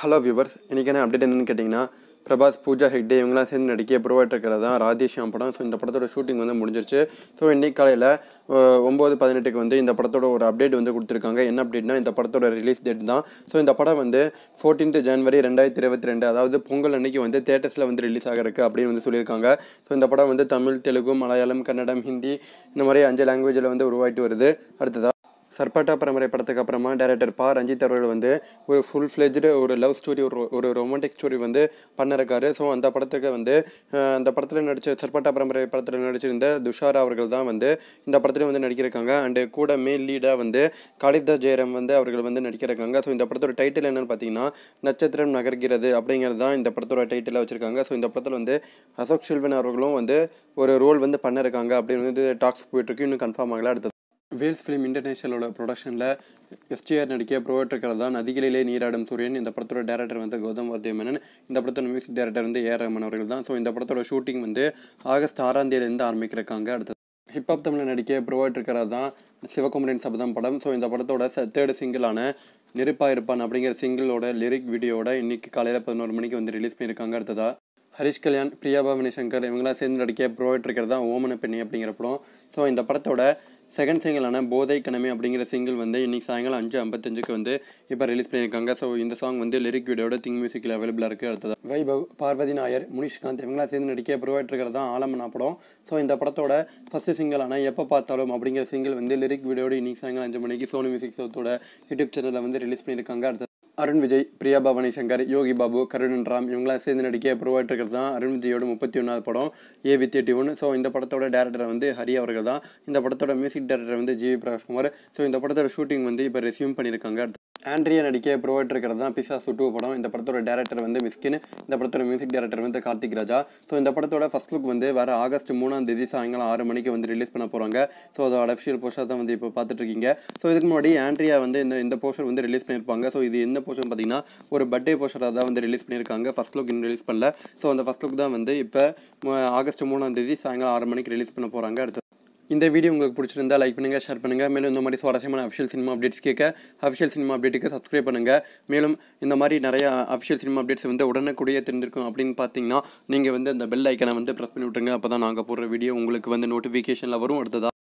hello viewers என்ன update என்னென்னு கேட்டிங்கன்னா பிரபாஸ் பூஜா ஹெக்டே இவங்களாம் சேர்ந்து நடிக்க புறவாட்டு இருக்கிறது தான் ராதேஷியாம் படம் ஸோ இந்த படத்தோட ஷூட்டிங் வந்து முடிஞ்சிருச்சு ஸோ இன்றைக்கி காலையில் ஒம்பது பதினெட்டுக்கு வந்து இந்த படத்தோட ஒரு அப்டேட் வந்து கொடுத்துருக்காங்க என்ன அப்டேட்னா இந்த படத்தோட ரிலீஸ் டேட் தான் ஸோ இந்த படம் வந்து ஃபோர்டீன்த் ஜனவரி ரெண்டாயிரத்தி இருபத்தி ரெண்டு அதாவது பொங்கல் அன்றைக்கி வந்து தேட்டர்ஸில் வந்து ரிலீஸ் ஆகிறதுக்கு அப்படின்னு வந்து சொல்லியிருக்காங்க ஸோ இந்த படம் வந்து தமிழ் தெலுங்கு மலையாளம் கன்னடம் ஹிந்தி இந்த மாதிரி அஞ்சு லாங்குவேஜில் வந்து உருவாகிட்டு வருது அடுத்ததாக சர்பாட்டா பரம்பரை படத்துக்கு அப்புறமா டேரக்டர் பா ரஞ்சித் அவர்கள் வந்து ஒரு ஃபுல் ஃப்ளெஜ்டு ஒரு லவ் ஸ்டோரி ஒரு ஒரு ரொமான்டிக் ஸ்டோரி வந்து பண்ணிருக்காரு ஸோ அந்த படத்துக்கு வந்து அந்த படத்தில் நடிச்ச சர்பாட்டா பரம்பரை படத்தில் நடிச்சிருந்த துஷாரா அவர்கள் தான் வந்து இந்த படத்தில் வந்து நடிக்கிறாங்க அண்டு கூட மேல் லீடாக வந்து காளிதா ஜெயரம் வந்து அவர்கள் வந்து நடிக்கிறாங்க ஸோ இந்த படத்தோட டைட்டில் என்னென்னு பார்த்தீங்கன்னா நட்சத்திரம் நகர்கிறது அப்படிங்கிறது தான் இந்த படத்தோட டைட்டிலாக வச்சுருக்காங்க ஸோ இந்த படத்தில் வந்து அசோக் செல்வன் அவர்களும் வந்து ஒரு ரோல் வந்து பண்ணிருக்காங்க அப்படின்னு வந்து டாக்ஸ் போயிட்டுருக்கு இன்னும் கன்ஃபார்ம் ஆகலாம் அடுத்தது வேல்ஸ் ஃபிலிம் இன்டர்நேஷனலோட ப்ரொடக்ஷனில் எஸ்டிஆர் நடிக்க புரோவேட்டர்கள் தான் நதிகளிலே நீராடும் சூரியன் இந்த படத்தோட டேரக்டர் வந்து கௌதம் வாத்தியமேனன் இந்த படத்தோட மியூசிக் டேரக்டர் வந்து ஏ ரமன் அவர்கள் தான் ஸோ இந்த படத்தோட ஷூட்டிங் வந்து ஆகஸ்ட் ஆறாம் தேதியிலேருந்து ஆரம்பிக்கிறாங்க அடுத்தது ஹிப்ஹாப் தமிழ் நடிக்க புரோவேட்டர்கள் தான் சிவகுமரின் சபதம் படம் ஸோ இந்த படத்தோட தேர்டு சிங்கிளான நெருப்பாக இருப்பான் அப்படிங்கிற சிங்கிளோட லிரிக் வீடியோட இன்றைக்கி காலையில் பதினோரு மணிக்கு வந்து ரிலீஸ் பண்ணியிருக்காங்க அடுத்ததாக ஹரிஷ் கல்யாண் பிரியா வினய் சங்கர் இவங்களாம் சேர்ந்து நடிக்க புரோவேட்டர்கள் தான் ஓமன பெண்ணி அப்படிங்கிற படம் ஸோ இந்த படத்தோட செகண்ட் சிங்கிளான போதை கிணமை அப்படிங்கிற சிங்கிள் வந்து இன்றைக்கி சாயங்காலம் அஞ்சு ஐம்பத்தஞ்சுக்கு வந்து இப்போ ரிலீஸ் பண்ணியிருக்காங்க ஸோ இந்த சாங் வந்து லிரிக் வீடியோட திங் மியூசிக்கில் அவைலபிளாக இருக்குது அடுத்தது வைபவ் பார்வதி நாயர் முனிஷ்காந்த் இவங்களாம் சேர்ந்து நடிக்க இருக்கிறது தான் ஆலமனா படம் ஸோ இந்த படத்தோட ஃபஸ்ட்டு சிங்கிளான எப்போ பார்த்தாலும் அப்படிங்கிற சிங்கிள் வந்து லிரிக் வீடியோட இன்றைக்கி சாயங்காலம் அஞ்சு மணிக்கு சோனி மியூசிக் சோத்தோட யூடியூப் சேனலில் வந்து ரிலீஸ் பண்ணியிருக்காங்க அடுத்தது அருண் விஜய் பிரியா பவானி சங்கர் யோகி பாபு கருணன் ராம் இவங்களாம் சேர்ந்து நடிக்க ப்ரொவைட் இருக்கிறது தான் அருண் விஜயோட முப்பத்தி ஒன்றாவது படம் ஏ வித் எட்டி ஒன் ஸோ இந்த படத்தோட டேரக்டர் வந்து ஹரி அவர்கள் தான் இந்த படத்தோட மியூசிக் டேரக்டர் வந்து ஜிவி பிரகாஷ்குமார் ஸோ இந்த படத்தோட ஷூட்டிங் வந்து இப்போ ரெசியூம் பண்ணியிருக்காங்க ஆண்ட்ரியா நடிக்க ப்ரொவைட் இருக்கிறது தான் பிசா சுட்டு படம் இந்த படத்தோட டேரக்டர் வந்து மிஸ்கின் இந்த படத்தோட மியூசிக் டேரக்டர் வந்து கார்த்திக் ராஜா ஸோ இந்த படத்தோட ஃபஸ்ட் லுக் வந்து வர ஆகஸ்ட் மூணாம் தேதி சாயங்காலம் ஆறு மணிக்கு வந்து ரிலீஸ் பண்ண போகிறாங்க ஸோ அதோட அஃபிஷியல் போஸ்டர் தான் வந்து இப்போ பார்த்துட்ருக்கீங்க ஸோ இதுக்கு முன்னாடி ஆண்ட்ரியா வந்து இந்த இந்த போஸ்டர் வந்து ரிலீஸ் பண்ணியிருப்பாங்க ஸோ இது என்ன போஸ்டர் பார்த்தீங்கன்னா ஒரு பர்த்டே போஸ்டராக தான் வந்து ரிலீஸ் பண்ணியிருக்காங்க ஃபஸ்ட் லுக் இன்னும் ரிலீஸ் பண்ணல ஸோ அந்த ஃபஸ்ட் லுக் தான் வந்து இப்போ ஆகஸ்ட் மூணாம் தேதி சாயங்காலம் ஆறு மணிக்கு ரிலீஸ் பண்ண போகிறாங்க அடுத்த இந்த வீடியோ உங்களுக்கு பிடிச்சிருந்தா லைக் பண்ணுங்கள் ஷேர் பண்ணுங்கள் மேலும் இந்த மாதிரி சுவாரஸ்யமான அஃபிஷியல் சினிமா அப்டேட்ஸ் கேட்க அஃபிஷியல் சினிமா அப்டேட்டுக்கு சப்ஸ்கிரைப் பண்ணுங்கள் மேலும் இந்த மாதிரி நிறையா அஃபிஷியல் சினிமா அப்டேட்ஸ் வந்து உடனுக்குடியே தெரிஞ்சிருக்கும் அப்படின்னு பார்த்தீங்கன்னா நீங்கள் வந்து அந்த பெல் ஐக்கனை வந்து ப்ரெஸ் பண்ணி விட்ருங்க அப்போ தான் நாங்கள் போடுற வீடியோ உங்களுக்கு வந்து நோட்டிஃபிகேஷனில் வரும் அடுத்ததாக